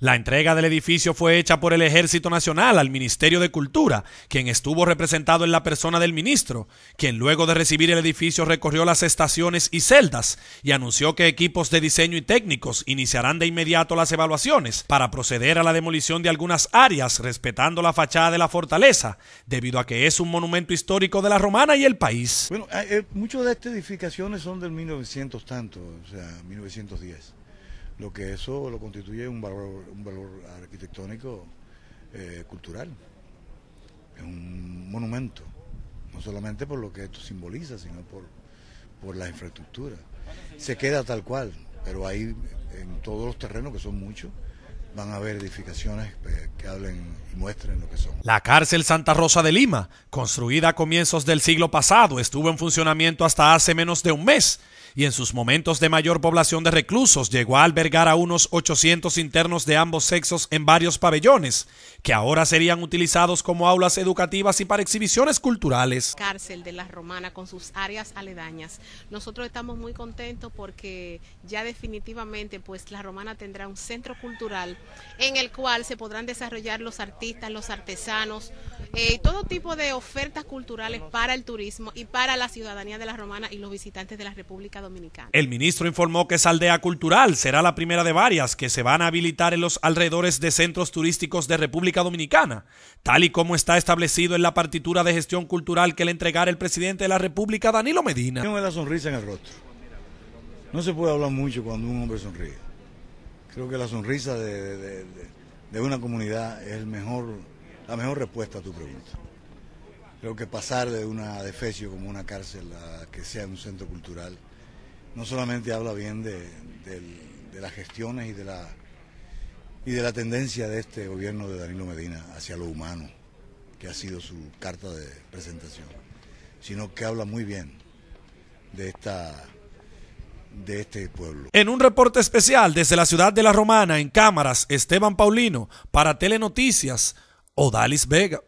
La entrega del edificio fue hecha por el Ejército Nacional al Ministerio de Cultura, quien estuvo representado en la persona del ministro, quien luego de recibir el edificio recorrió las estaciones y celdas y anunció que equipos de diseño y técnicos iniciarán de inmediato las evaluaciones para proceder a la demolición de algunas áreas respetando la fachada de la fortaleza, debido a que es un monumento histórico de la romana y el país. Bueno, eh, eh, muchas de estas edificaciones son del 1900 tanto, o sea, 1910 lo que eso lo constituye un valor, un valor arquitectónico eh, cultural. Es un monumento, no solamente por lo que esto simboliza, sino por, por las infraestructuras. Se queda tal cual, pero hay en todos los terrenos, que son muchos, van a haber edificaciones eh, que hablen y muestren lo que son. La cárcel Santa Rosa de Lima, construida a comienzos del siglo pasado, estuvo en funcionamiento hasta hace menos de un mes y en sus momentos de mayor población de reclusos llegó a albergar a unos 800 internos de ambos sexos en varios pabellones, que ahora serían utilizados como aulas educativas y para exhibiciones culturales. Cárcel de la Romana con sus áreas aledañas. Nosotros estamos muy contentos porque ya definitivamente pues la Romana tendrá un centro cultural en el cual se podrán desarrollar los artistas, los artesanos, y eh, todo tipo de ofertas culturales para el turismo y para la ciudadanía de la Romana y los visitantes de la República Dominicana. El ministro informó que esa aldea cultural será la primera de varias que se van a habilitar en los alrededores de centros turísticos de República Dominicana, tal y como está establecido en la partitura de gestión cultural que le entregará el presidente de la República, Danilo Medina. sonrisa en el rostro. No se puede hablar mucho cuando un hombre sonríe Creo que la sonrisa de, una comunidad es mejor, la mejor respuesta a tu pregunta. Creo que pasar de una defecio como una cárcel a que sea un centro cultural no solamente habla bien de, de las gestiones y de la, y de la tendencia de este gobierno de Danilo Medina hacia lo humano, que ha sido su carta de presentación, sino que habla muy bien de esta este pueblo. En un reporte especial desde la ciudad de La Romana, en cámaras, Esteban Paulino, para Telenoticias, Odalis Vega.